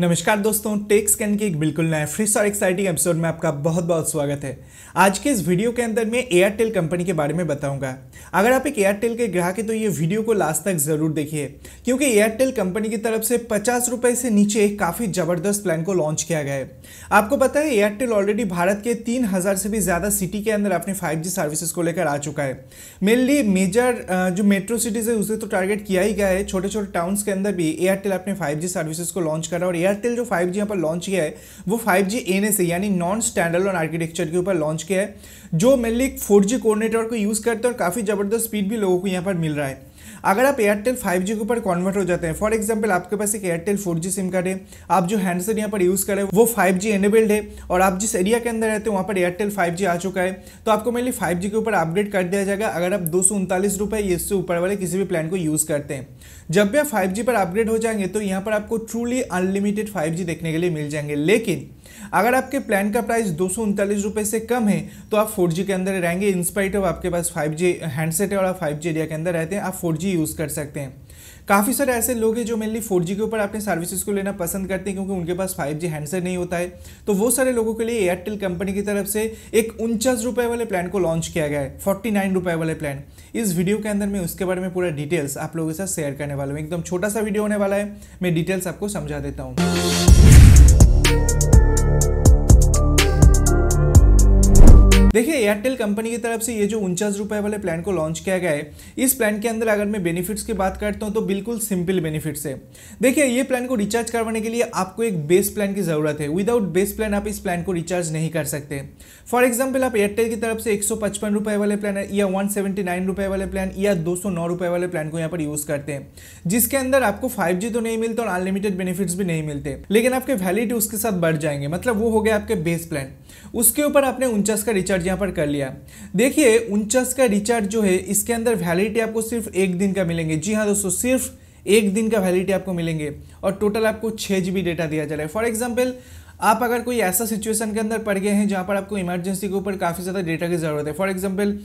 नमस्कार दोस्तों take scan की एक बिल्कुल नया फ्रेश और एक्साइटिंग एपिसोड में आपका बहुत बहुत स्वागत है आज के इस वीडियो के अंदर मैं एयरटेल कंपनी के बारे में बताऊंगा अगर आप एक एयरटेल के ग्राहक हैं तो ये वीडियो को लास्ट तक ज़रूर देखिए क्योंकि एयरटेल कंपनी की तरफ से पचास रुपए से नीचे काफ़ी ज़बरदस्त प्लान को लॉन्च किया गया है आपको पता है एयरटेल ऑलरेडी भारत के तीन से भी ज़्यादा सिटी के अंदर अपने फाइव सर्विसेज को लेकर आ चुका है मेनली मेजर जो मेट्रो सिटीज़ है उसे तो टारगेट किया ही गया है छोटे छोटे टाउन्स के अंदर भी एयरटेल अपने फाइव सर्विसेज को लॉन्च करा और एयरटेल जो फाइव जी यहाँ पर लॉन्च किया है वो फाइव जी एन से यानी नॉन स्टैंडर्ड आर्किटेक्चर के ऊपर लॉन्च किया है जो मेनली फोर जी कोऑर्डिनेटर को यूज़ करते हैं और काफ़ी ज़बरदस्त स्पीड भी लोगों को यहाँ पर मिल रहा है अगर आप एयरटेल फाइव के ऊपर कन्वर्ट हो जाते हैं फॉर एग्जाम्पल आपके पास एक एयरटेल फोर सिम कार्ड है आप जो हैंडसेट यहाँ पर यूज़ करें वो फाइव एनेबल्ड है और आप जिस एरिया के अंदर रहते हैं वहाँ पर एयरटेल फाइव आ चुका है तो आपको मेनली फाइव के ऊपर अपग्रेड कर दिया जाएगा अगर आप दो सौ उनतालीस रुपये इससे ऊपर वाले किसी भी प्लान को यूज़ करते हैं जब भी आप फाइव पर अपग्रेड हो जाएंगे तो यहाँ पर आपको ट्रूली अनलिमिटेड फाइव देखने के लिए मिल जाएंगे लेकिन अगर आपके प्लान का प्राइस दो सौ से कम है तो आप फोर के अंदर रहेंगे इंस्पाइट ऑफ आपके पास फाइव हैंडसेट है और आप फाइव एरिया के अंदर रहते हैं आप फोर जी यूज़ कर सकते हैं काफ़ी सारे ऐसे लोग हैं जो मेनली फोर के ऊपर अपने सर्विसेज को लेना पसंद करते हैं क्योंकि उनके पास 5G हैंडसेट नहीं होता है तो वो सारे लोगों के लिए एयरटेल कंपनी की तरफ से एक उनचास रुपए वाले प्लान को लॉन्च किया गया है फोर्टी नाइन रुपए वाले प्लान इस वीडियो के अंदर मैं उसके बारे में पूरा डिटेल्स आप लोगों के साथ शेयर करने वाला हूँ एकदम छोटा सा वीडियो होने वाला है मैं डिटेल्स आपको समझा देता हूँ देखिए एयरटेल कंपनी की तरफ से ये जो उनचास रुपए वाले प्लान को लॉन्च किया गया है इस प्लान के अंदर अगर मैं बेनिफिट्स की बात करता हूँ तो बिल्कुल सिंपल बेनिफिट्स है देखिए ये प्लान को रिचार्ज करवाने के लिए आपको एक बेस प्लान की ज़रूरत है विदाउट बेस प्लान आप इस प्लान को रिचार्ज नहीं कर सकते फॉर एग्जाम्पल आप एयरटेल की तरफ से एक रुपए वाले प्लान या वन रुपए वाले प्लान या दो रुपए वाले प्लान को यहाँ पर यूज़ करते हैं जिसके अंदर आपको फाइव तो नहीं मिलता और अनलिमिटेड बेनिफिट्स भी नहीं मिलते लेकिन आपके वैलिडिटी उसके साथ बढ़ जाएंगे मतलब वो हो गया आपके बेस प्लान उसके ऊपर आपने उनचास का रिचार्ज रिचार्ज यहाँ पर कर लिया देखिए उनचास का रिचार्ज जो है इसके अंदर वैलिडिटी आपको सिर्फ एक दिन का मिलेंगे जी हाँ दोस्तों सिर्फ एक दिन का वैलिडिटी आपको मिलेंगे और टोटल आपको छः जी डेटा दिया जा रहा है फॉर एग्जाम्पल आप अगर कोई ऐसा सिचुएशन के अंदर पड़ गए हैं जहाँ पर आपको इमरजेंसी के ऊपर काफ़ी ज़्यादा डेटा की ज़रूरत है फॉर एग्जाम्पल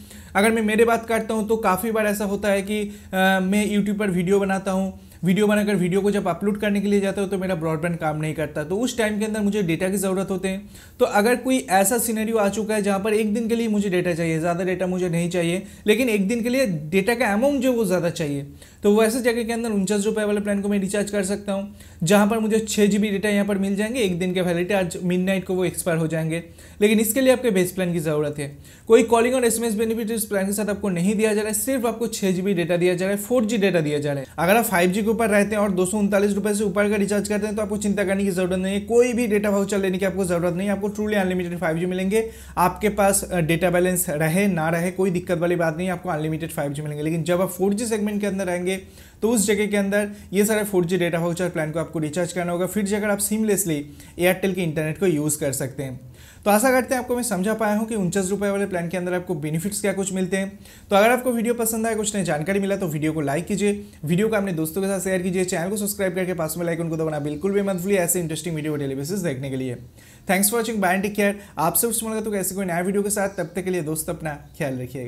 अगर मैं मेरे बात करता हूँ तो काफ़ी बार ऐसा होता है कि आ, मैं यूट्यूब पर वीडियो बनाता हूँ वीडियो बनाकर वीडियो को जब अपलोड करने के लिए जाता हूँ तो मेरा ब्रॉडबैंड काम नहीं करता तो उस टाइम के अंदर मुझे डेटा की ज़रूरत होते हैं तो अगर कोई ऐसा सीनरी आ चुका है जहाँ पर एक दिन के लिए मुझे डेटा चाहिए ज़्यादा डेटा मुझे नहीं चाहिए लेकिन एक दिन के लिए डेटा का अमाउंट जो वो ज़्यादा चाहिए तो वैसे जगह के अंदर उनचास रुपये वाले प्लान को मैं रिचार्ज कर सकता हूँ जहाँ पर मुझे छः जी बी डेटा यहाँ पर मिल जाएंगे एक दिन के वैलिटी आज मिड को वो एक्सपायर हो जाएंगे लेकिन इसके लिए आपके बेस प्लान की ज़रूरत है कोई कॉलिंग और एस एम बेनिफिट इस प्लान के साथ आपको नहीं दिया जा रहा है सिर्फ आपको छः जी डेटा दिया जा रहा है फोर डेटा दिया जा रहा है अगर आप फाइव के ऊपर रहते हैं और दो सौ से ऊपर का रिचार्ज करते हैं तो आपको चिंता करने की जरूरत नहीं है कोई भी डेटा भाव लेने की आपको जरूरत नहीं है आपको ट्रूली अनलिमिटेड फाइव मिलेंगे आपके पास डेटा बैलेंस रहे ना रहे कोई दिक्कत वाली बात नहीं आपको अनलिमिटेड फाइव मिलेंगे लेकिन जब आप फोर सेगमेंट के अंदर रहेंगे तो उस जगह के अंदर ये सारे four G data voucher plan को आपको रिचार्ज करना होगा फिर जाकर आप सीमलेसली एयरटेल के इंटरनेट को यूज़ कर सकते हैं तो आशा करते हैं आपको मैं समझा पाया हूँ कि उनचास रुपये वाले प्लान के अंदर आपको बेनिफिट्स क्या कुछ मिलते हैं तो अगर आपको वीडियो पसंद आया कुछ नई जानकारी मिला तो वीडियो को लाइक कीजिए वीडियो को अपने दोस्तों के साथ शेयर कीजिए चैनल को सब्सक्राइब करके पास में लाइक उनको दबाना बिल्कुल भी मत भूलिए ऐसे इंटरेस्टिंग वीडियो डेली बेसिस देखने के लिए thanks for watching bye take care आपसे उसमें तो कैसे कोई नया वीडियो के साथ तब तक के लिए दोस्त अपना ख्याल रखिएगा